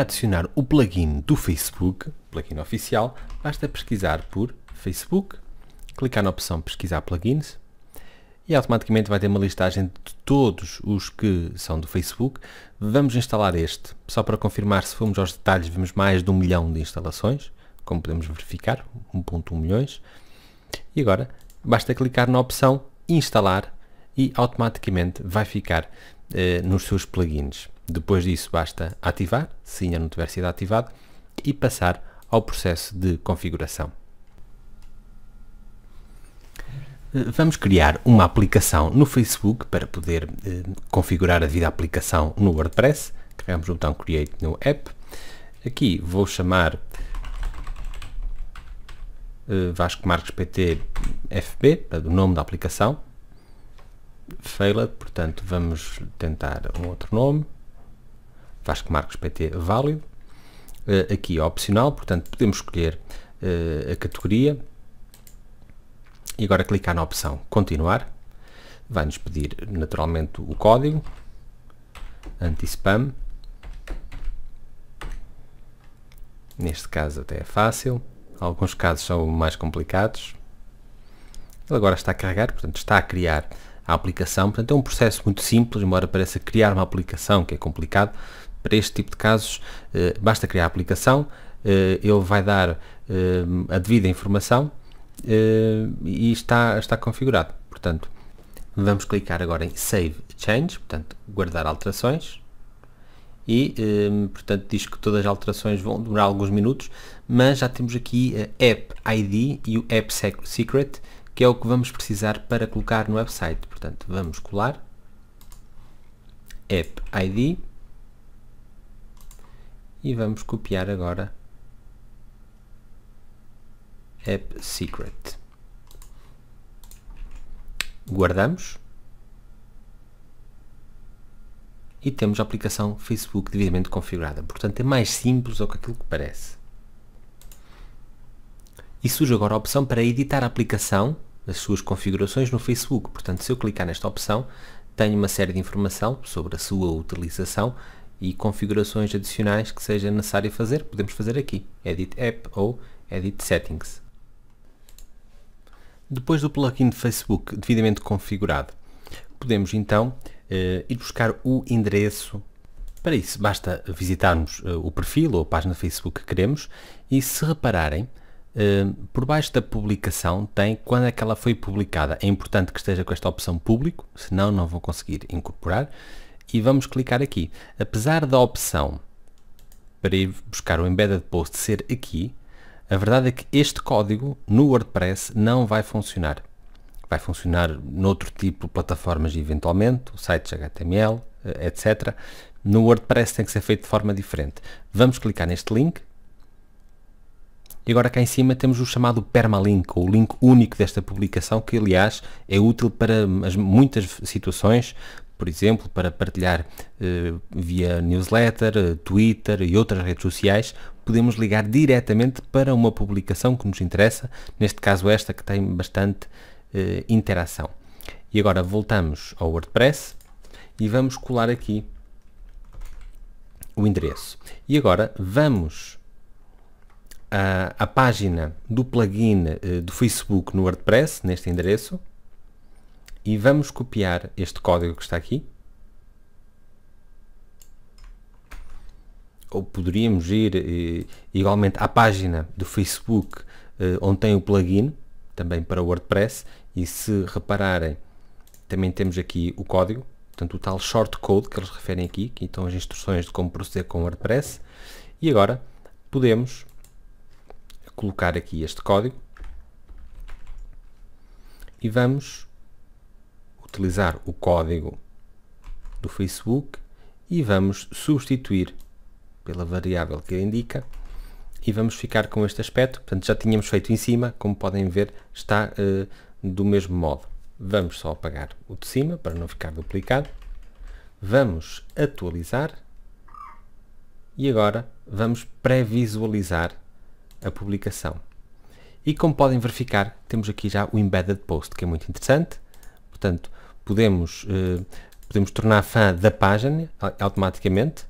Para adicionar o plugin do Facebook, plugin oficial, basta pesquisar por Facebook, clicar na opção pesquisar plugins e automaticamente vai ter uma listagem de todos os que são do Facebook. Vamos instalar este. Só para confirmar, se formos aos detalhes, vemos mais de um milhão de instalações, como podemos verificar, 1.1 milhões. E agora, basta clicar na opção instalar e automaticamente vai ficar eh, nos seus plugins. Depois disso basta ativar, se ainda não tiver sido ativado, e passar ao processo de configuração. Eh, vamos criar uma aplicação no Facebook para poder eh, configurar a vida aplicação no WordPress. Carregamos o botão Create no App. Aqui vou chamar eh, Vasco Marques PT FB, o nome da aplicação. Failed, portanto vamos tentar um outro nome. Vasco Marcos PT é válido. Uh, aqui é opcional, portanto podemos escolher uh, a categoria e agora clicar na opção continuar. Vai-nos pedir naturalmente o código anti-spam. Neste caso até é fácil, alguns casos são mais complicados. Ele agora está a carregar, portanto está a criar a aplicação. Portanto, é um processo muito simples, embora pareça criar uma aplicação que é complicado, para este tipo de casos, eh, basta criar a aplicação, eh, ele vai dar eh, a devida informação e está, está configurado. Portanto, vamos clicar agora em Save Change, portanto, guardar alterações e, portanto, diz que todas as alterações vão demorar alguns minutos, mas já temos aqui a App ID e o App Secret, que é o que vamos precisar para colocar no website. Portanto, vamos colar App ID e vamos copiar agora app secret guardamos e temos a aplicação Facebook devidamente configurada. Portanto, é mais simples do que aquilo que parece. E surge agora a opção para editar a aplicação, as suas configurações no Facebook. Portanto, se eu clicar nesta opção, tenho uma série de informação sobre a sua utilização e configurações adicionais que seja necessário fazer, podemos fazer aqui, Edit App ou Edit Settings. Depois do plugin de Facebook devidamente configurado, podemos então eh, ir buscar o endereço. Para isso, basta visitarmos eh, o perfil ou a página Facebook que queremos e se repararem, eh, por baixo da publicação tem quando é que ela foi publicada. É importante que esteja com esta opção público, senão não vão conseguir incorporar e vamos clicar aqui. Apesar da opção para ir buscar o embedded post ser aqui, a verdade é que este código no WordPress não vai funcionar. Vai funcionar noutro tipo de plataformas eventualmente, sites HTML, etc. Eh, no WordPress tem que ser feito de forma diferente. Vamos clicar neste link. E agora cá em cima temos o chamado permalink, ou link único desta publicação, que aliás é útil para as muitas situações, por exemplo, para partilhar eh, via newsletter, eh, Twitter e outras redes sociais, podemos ligar diretamente para uma publicação que nos interessa, neste caso esta que tem bastante eh, interação. E agora voltamos ao WordPress e vamos colar aqui o endereço. E agora vamos à, à página do plugin do Facebook no WordPress, neste endereço, e vamos copiar este código que está aqui. Ou poderíamos ir eh, igualmente à página do Facebook eh, onde tem o plugin, também para WordPress, e se repararem, também temos aqui o código, portanto o tal shortcode que eles referem aqui, que estão as instruções de como proceder com o WordPress, e agora podemos colocar aqui este código e vamos utilizar o código do Facebook e vamos substituir pela variável que ele indica e vamos ficar com este aspecto. Portanto, já tínhamos feito em cima, como podem ver, está uh, do mesmo modo. Vamos só apagar o de cima para não ficar duplicado. Vamos atualizar e agora vamos pré-visualizar a publicação. E como podem verificar, temos aqui já o Embedded Post, que é muito interessante. Portanto, podemos, uh, podemos tornar fã da página automaticamente.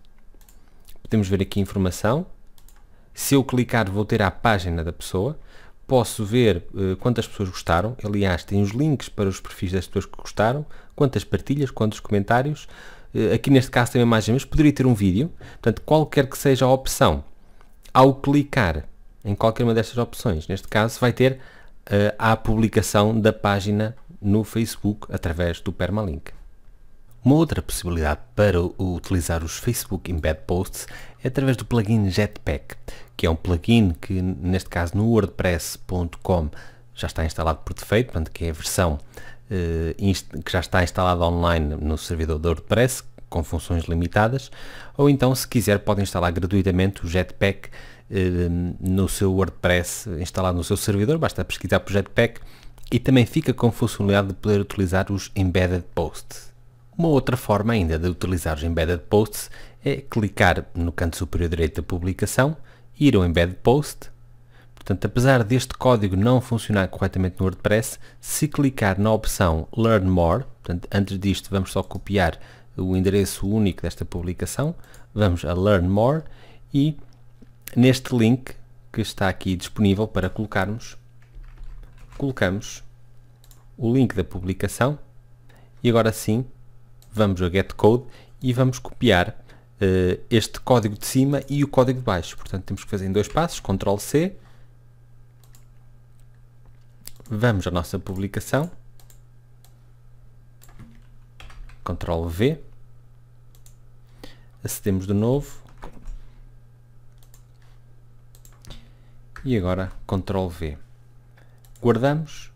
Podemos ver aqui informação. Se eu clicar vou ter a página da pessoa. Posso ver uh, quantas pessoas gostaram. Aliás, tem os links para os perfis das pessoas que gostaram, quantas partilhas, quantos comentários. Uh, aqui neste caso tem uma imagem, mas poderia ter um vídeo. Portanto, qualquer que seja a opção, ao clicar em qualquer uma destas opções, neste caso, vai ter uh, a publicação da página no Facebook através do permalink. Uma outra possibilidade para utilizar os Facebook Embed Posts é através do plugin Jetpack, que é um plugin que neste caso no wordpress.com já está instalado por defeito, portanto que é a versão eh, que já está instalada online no servidor do WordPress, com funções limitadas, ou então se quiser pode instalar gratuitamente o Jetpack eh, no seu WordPress instalado no seu servidor, basta pesquisar por Jetpack e também fica com a funcionalidade de poder utilizar os Embedded Posts. Uma outra forma ainda de utilizar os Embedded Posts é clicar no canto superior direito da publicação, ir ao Embedded Post. Portanto, apesar deste código não funcionar corretamente no WordPress, se clicar na opção Learn More, portanto, antes disto vamos só copiar o endereço único desta publicação, vamos a Learn More e neste link que está aqui disponível para colocarmos, colocamos o link da publicação e agora sim vamos ao getCode e vamos copiar uh, este código de cima e o código de baixo. Portanto, temos que fazer em dois passos, Ctrl C. Vamos à nossa publicação. Ctrl V. Acedemos de novo. E agora Ctrl V guardamos,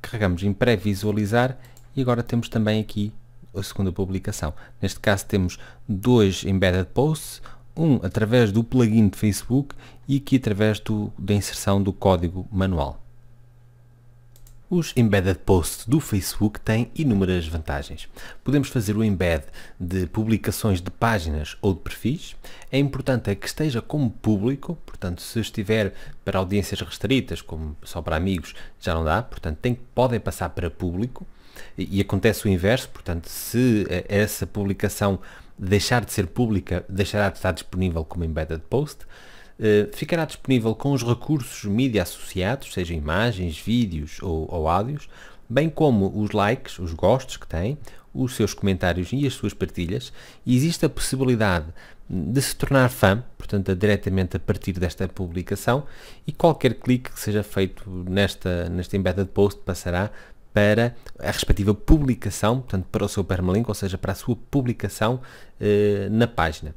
carregamos em pré-visualizar e agora temos também aqui a segunda publicação. Neste caso temos dois embedded posts, um através do plugin de Facebook e aqui através do, da inserção do código manual. Os embedded posts do Facebook têm inúmeras vantagens. Podemos fazer o embed de publicações de páginas ou de perfis. É importante é que esteja como público, portanto, se estiver para audiências restritas, como só para amigos, já não dá, portanto, tem, podem passar para público. E, e acontece o inverso, portanto, se eh, essa publicação deixar de ser pública, deixará de estar disponível como embedded post. Eh, ficará disponível com os recursos mídia associados, seja imagens, vídeos ou, ou áudios, bem como os likes, os gostos que tem, os seus comentários e as suas partilhas, existe a possibilidade de se tornar fã, portanto, diretamente a partir desta publicação, e qualquer clique que seja feito nesta, nesta embedda de post passará para a respectiva publicação, portanto, para o seu permalink, ou seja, para a sua publicação eh, na página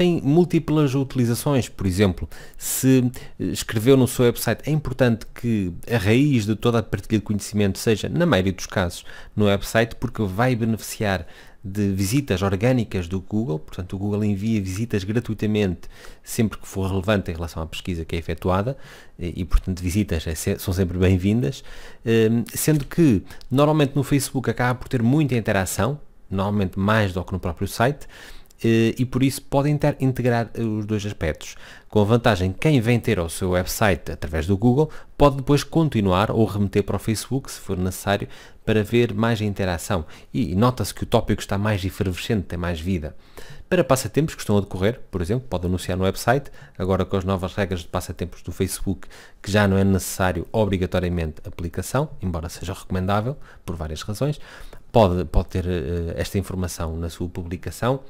tem múltiplas utilizações. Por exemplo, se eh, escreveu no seu website, é importante que a raiz de toda a partilha de conhecimento seja, na maioria dos casos, no website, porque vai beneficiar de visitas orgânicas do Google, portanto o Google envia visitas gratuitamente sempre que for relevante em relação à pesquisa que é efetuada e, portanto visitas é são sempre bem-vindas, ehm, sendo que normalmente no Facebook acaba por ter muita interação, normalmente mais do que no próprio site, eh, e por isso podem ter, integrar eh, os dois aspectos. Com a vantagem quem vem ter ao seu website através do Google pode depois continuar ou remeter para o Facebook se for necessário para ver mais interação e nota-se que o tópico está mais efervescente, tem mais vida. Para passatempos que estão a decorrer, por exemplo, pode anunciar no website, agora com as novas regras de passatempos do Facebook, que já não é necessário obrigatoriamente aplicação, embora seja recomendável por várias razões, pode, pode ter uh, esta informação na sua publicação.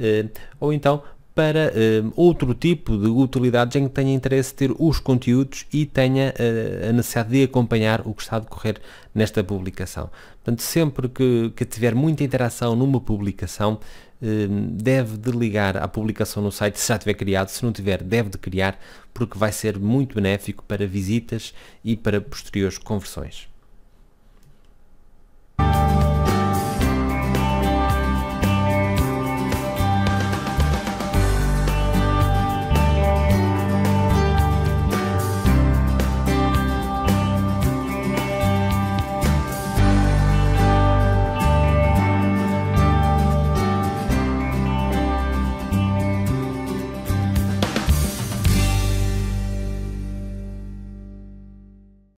Eh, ou então para eh, outro tipo de utilidades em que tenha interesse ter os conteúdos e tenha uh, a necessidade de acompanhar o que está a decorrer nesta publicação. Portanto, sempre que, que tiver muita interação numa publicação, deve de ligar à publicação no site, se já tiver criado, se não tiver, deve de criar, porque vai ser muito benéfico para visitas e para posteriores conversões.